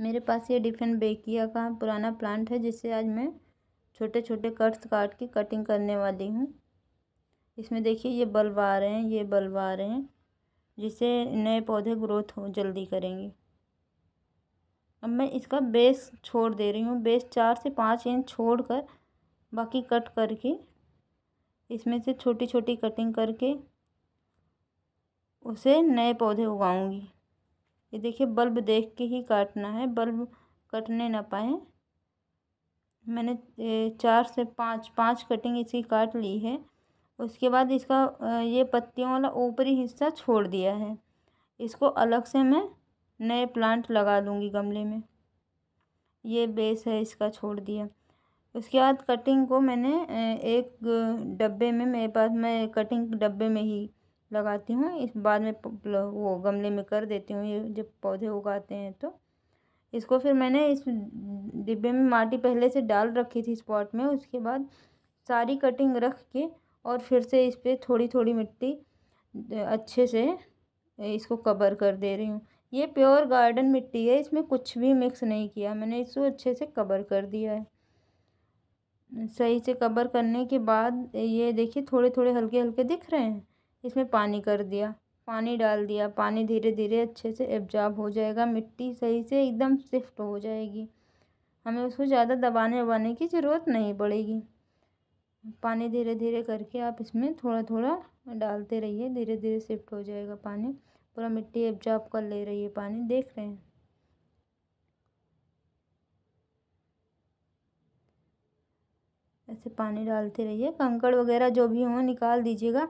मेरे पास ये डिफेंट बेकिया का पुराना प्लांट है जिसे आज मैं छोटे छोटे कट्स काट के कटिंग करने वाली हूँ इसमें देखिए ये बल्ब आ रहे हैं ये बल्ब आ रहे हैं जिससे नए पौधे ग्रोथ हो जल्दी करेंगे अब मैं इसका बेस छोड़ दे रही हूँ बेस चार से पाँच इंच छोड़ कर बाकी कट करके इसमें से छोटी छोटी कटिंग करके उसे नए पौधे उगाऊंगी ये देखिए बल्ब देख के ही काटना है बल्ब कटने ना पाए मैंने चार से पाँच पाँच कटिंग इसकी काट ली है उसके बाद इसका ये पत्तियों वाला ऊपरी हिस्सा छोड़ दिया है इसको अलग से मैं नए प्लांट लगा दूँगी गमले में ये बेस है इसका छोड़ दिया उसके बाद कटिंग को मैंने एक डब्बे में मेरे पास मैं कटिंग डब्बे में ही लगाती हूँ इस बाद में वो गमले में कर देती हूँ ये जब पौधे उगाते हैं तो इसको फिर मैंने इस डिब्बे में माटी पहले से डाल रखी थी स्पॉट में उसके बाद सारी कटिंग रख के और फिर से इस पर थोड़ी थोड़ी मिट्टी अच्छे से इसको कवर कर दे रही हूँ ये प्योर गार्डन मिट्टी है इसमें कुछ भी मिक्स नहीं किया मैंने इसको अच्छे से कवर कर दिया है सही से कवर करने के बाद ये देखिए थोड़े थोड़े हल्के हल्के दिख रहे हैं इसमें पानी कर दिया पानी डाल दिया पानी धीरे धीरे अच्छे से एब्जॉर्ब हो जाएगा मिट्टी सही से एकदम शिफ्ट हो जाएगी हमें उसको ज़्यादा दबाने उबाने की ज़रूरत नहीं पड़ेगी पानी धीरे धीरे करके आप इसमें थोड़ा थोड़ा डालते रहिए धीरे धीरे शिफ्ट हो जाएगा पानी पूरा मिट्टी एब्जॉर्ब कर ले रही है पानी देख रहे हैं ऐसे पानी डालते रहिए कंकड़ वगैरह जो भी हों निकाल दीजिएगा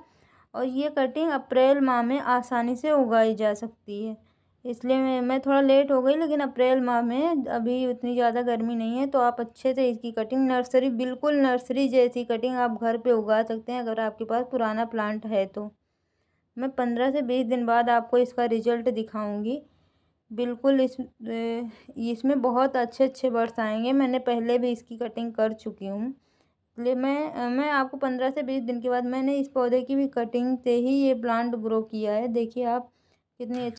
और ये कटिंग अप्रैल माह में आसानी से उगाई जा सकती है इसलिए मैं मैं थोड़ा लेट हो गई लेकिन अप्रैल माह में अभी उतनी ज़्यादा गर्मी नहीं है तो आप अच्छे से इसकी कटिंग नर्सरी बिल्कुल नर्सरी जैसी कटिंग आप घर पे उगा सकते हैं अगर आपके पास पुराना प्लांट है तो मैं पंद्रह से बीस दिन बाद आपको इसका रिजल्ट दिखाऊंगी बिल्कुल इस इसमें बहुत अच्छे अच्छे बर्ड्स आएंगे मैंने पहले भी इसकी कटिंग कर चुकी हूँ ले मैं मैं आपको पंद्रह से बीस दिन के बाद मैंने इस पौधे की भी कटिंग से ही ये प्लांट ग्रो किया है देखिए आप कितनी अच्छी